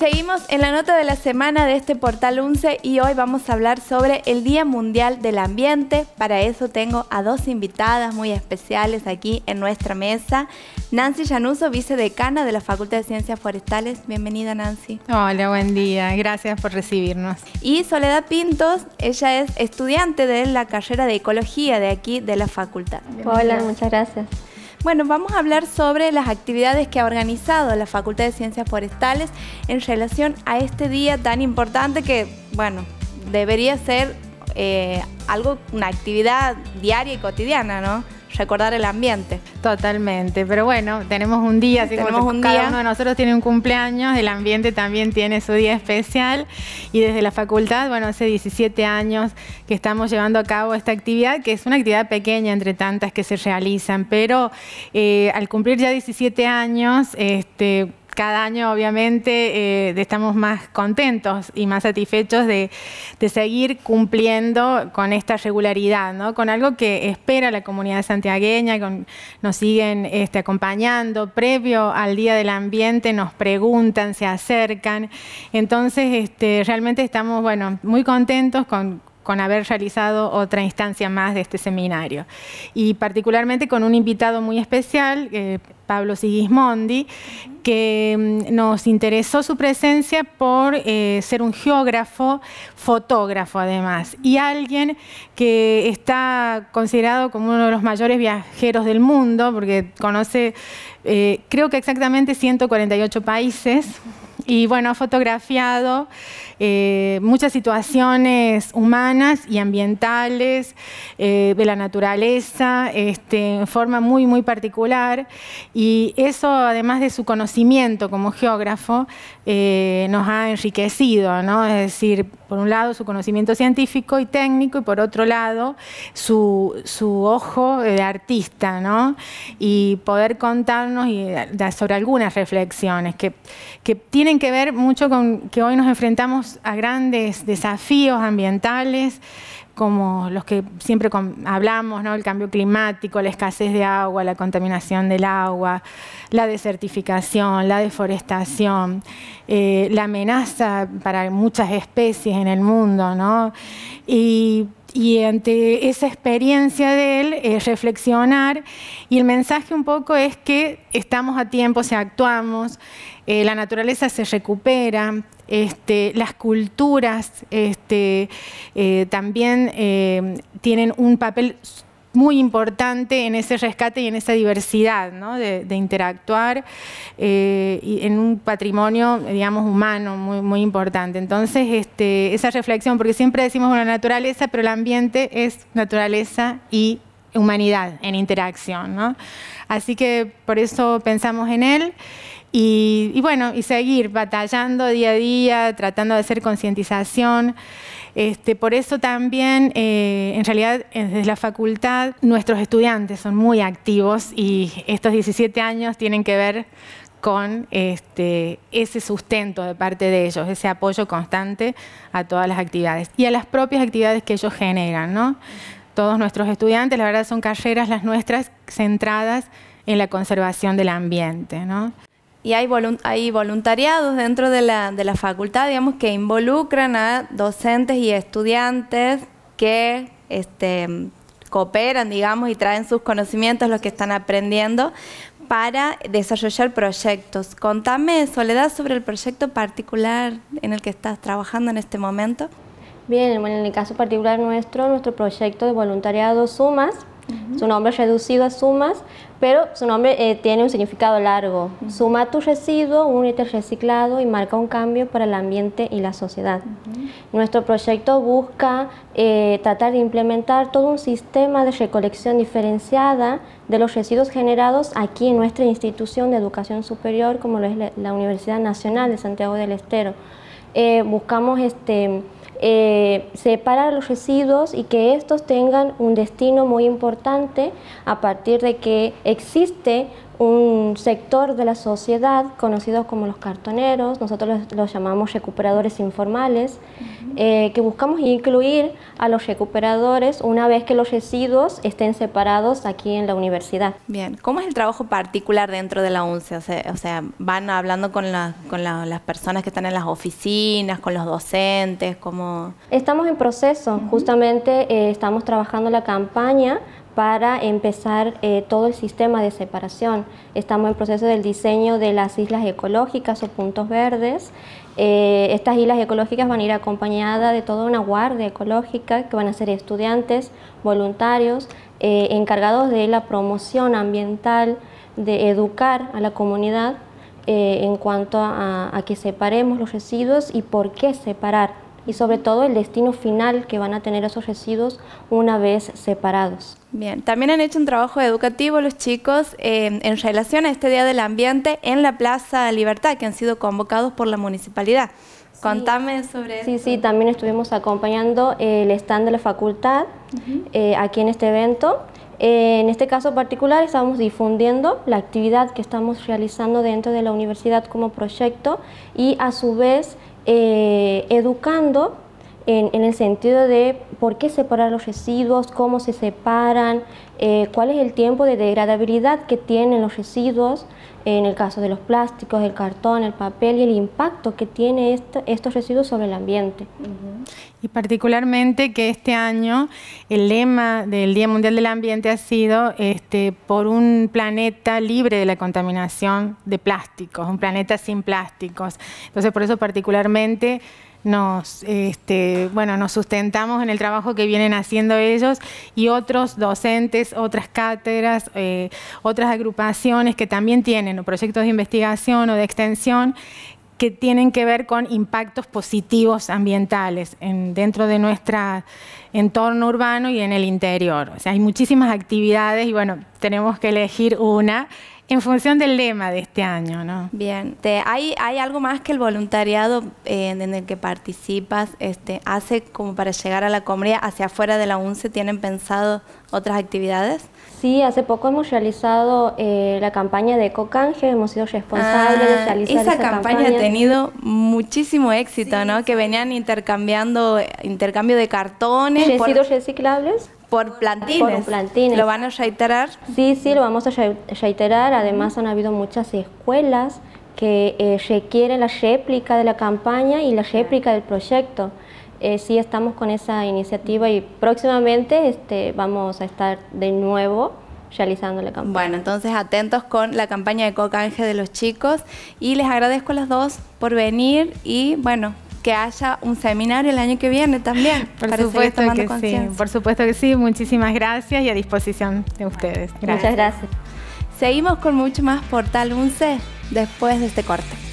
seguimos en la nota de la semana de este portal 11 y hoy vamos a hablar sobre el Día Mundial del Ambiente. Para eso tengo a dos invitadas muy especiales aquí en nuestra mesa. Nancy Llanuso, vicedecana de la Facultad de Ciencias Forestales. Bienvenida, Nancy. Hola, buen día. Gracias por recibirnos. Y Soledad Pintos, ella es estudiante de la carrera de Ecología de aquí de la facultad. Hola, muchas gracias. Bueno, vamos a hablar sobre las actividades que ha organizado la Facultad de Ciencias Forestales en relación a este día tan importante que, bueno, debería ser eh, algo, una actividad diaria y cotidiana, ¿no? recordar el ambiente. Totalmente, pero bueno, tenemos un día, así tenemos un cada uno de nosotros tiene un cumpleaños, el ambiente también tiene su día especial y desde la facultad, bueno, hace 17 años que estamos llevando a cabo esta actividad, que es una actividad pequeña entre tantas que se realizan, pero eh, al cumplir ya 17 años, este, cada año obviamente eh, estamos más contentos y más satisfechos de, seguir cumpliendo con esta regularidad, con algo que espera la comunidad santiagueña, con, nos siguen este, acompañando, previo al Día del Ambiente nos preguntan, se acercan, entonces este, realmente estamos bueno, muy contentos con, con haber realizado otra instancia más de este seminario. Y particularmente con un invitado muy especial, eh, Pablo Sigismondi, que mm, nos interesó su presencia por eh, ser un geógrafo, fotógrafo además, y alguien que está considerado como uno de los mayores viajeros del mundo, porque conoce, eh, creo que exactamente 148 países y bueno, ha fotografiado eh, muchas situaciones humanas y ambientales, eh, de la naturaleza, este, en forma muy, muy particular. Y eso, además de su conocimiento como geógrafo, eh, nos ha enriquecido, ¿no? Es decir, por un lado su conocimiento científico y técnico y por otro lado su, ojo eh, de artista, ¿no? Y poder contarnos y, eh, sobre algunas reflexiones que, que tienen que ver mucho con que hoy nos enfrentamos a grandes desafíos ambientales, como los que siempre hablamos, ¿no? el cambio climático, la escasez de agua, la contaminación del agua, la desertificación, la deforestación, eh, la amenaza para muchas especies en el mundo. ¿no? y ante esa experiencia de él reflexionar y el mensaje un poco es que estamos a tiempo, se actuamos, eh, la naturaleza se recupera, este, las culturas este, eh, también eh, tienen un papel muy importante en ese rescate y en esa diversidad de, interactuar eh, y en un patrimonio, digamos, humano muy, importante. Entonces, este, esa reflexión, porque siempre decimos, una naturaleza, pero el ambiente es naturaleza y humanidad en interacción. Así que por eso pensamos en él. Y, y bueno, y seguir batallando día a día, tratando de hacer concientización. Este, por eso también, eh, en realidad, desde la facultad, nuestros estudiantes son muy activos y estos 17 años tienen que ver con este, ese sustento de parte de ellos, ese apoyo constante a todas las actividades y a las propias actividades que ellos generan. Todos nuestros estudiantes, la verdad, son carreras las nuestras centradas en la conservación del ambiente y hay, voluntariados dentro de la, de la facultad, digamos, que involucran a docentes y estudiantes que este, cooperan, digamos, y traen sus conocimientos, los que están aprendiendo, para desarrollar proyectos. Contame, Soledad, sobre el proyecto particular en el que estás trabajando en este momento. Bien, bueno, en el caso particular nuestro, nuestro proyecto de voluntariado Sumas su nombre es reducido a sumas, pero su nombre eh, tiene un significado largo. Suma tu residuo, únete reciclado y marca un cambio para el ambiente y la sociedad. Nuestro proyecto busca eh, tratar de implementar todo un sistema de recolección diferenciada de los residuos generados aquí en nuestra institución de educación superior, como lo es la Universidad Nacional de Santiago del Estero. Eh, buscamos este, eh, separar los residuos y que estos tengan un destino muy importante a partir de que existe un sector de la sociedad conocidos como los cartoneros, nosotros los, llamamos recuperadores informales, eh, que buscamos incluir a los recuperadores una vez que los residuos estén separados aquí en la universidad. Bien, ¿cómo es el trabajo particular dentro de la UNCE? O sea, ¿van hablando con, con las personas que están en las oficinas, con los docentes? ¿cómo? Estamos en proceso, justamente eh, estamos trabajando la campaña para empezar eh, todo el sistema de separación. Estamos en proceso del diseño de las islas ecológicas o puntos verdes. Eh, estas islas ecológicas van a ir acompañadas de toda una guardia ecológica que van a ser estudiantes, voluntarios, eh, encargados de la promoción ambiental, de educar a la comunidad en cuanto a que separemos los residuos y por qué separar y sobre todo el destino final que van a tener esos residuos una vez separados. Bien, también han hecho un trabajo educativo los chicos eh, en relación a este Día del Ambiente en la Plaza Libertad, que han sido convocados por la municipalidad. Contame sobre sí, eso. Sí, sí, también estuvimos acompañando el stand de la facultad eh, aquí en este evento. Eh, en este caso particular estamos difundiendo la actividad que estamos realizando dentro de la universidad como proyecto y a su vez eh, educando en, el sentido de por qué separar los residuos, cómo se separan, eh, cuál es el tiempo de degradabilidad que tienen los residuos, en el caso de los plásticos, el cartón, el papel y el impacto que tiene estos residuos sobre el ambiente. Y particularmente que este año el lema del Día Mundial del Ambiente ha sido este, por un planeta libre de la contaminación de plásticos, un planeta sin plásticos. Entonces por eso particularmente nos, este, bueno, nos sustentamos en el trabajo que vienen haciendo ellos y otros docentes, otras cátedras, eh, otras agrupaciones que también tienen proyectos de investigación o de extensión que tienen que ver con impactos positivos ambientales en, dentro de nuestro entorno urbano y en el interior. O sea, hay muchísimas actividades y bueno, tenemos que elegir una en función del lema de este año, ¿no? Bien, hay, algo más que el voluntariado eh, en el que participas, este, hace como para llegar a la comunidad, hacia afuera de la UNCE, ¿tienen pensado otras actividades? Sí, hace poco hemos realizado eh, la campaña de Cocanje, hemos sido responsables de ah, realizar esa, campaña, ha tenido muchísimo éxito, ¿no? Que venían intercambiando, intercambio de cartones. Residuos sido reciclables. Por plantines. ¿Lo van a reiterar? Sí, sí, lo vamos a reiterar. Además han habido muchas escuelas que eh, requieren la réplica de la campaña y la réplica del proyecto. Eh, sí estamos con esa iniciativa y próximamente este, vamos a estar de nuevo realizando la campaña. Bueno, entonces atentos con la campaña de Cocanje de los chicos y les agradezco a las dos por venir y bueno, que haya un seminario el año que viene también. Por supuesto que sí, por supuesto que sí. Muchísimas gracias y a disposición de ustedes. Muchas gracias. Seguimos con mucho más Portal 11 después de este corte.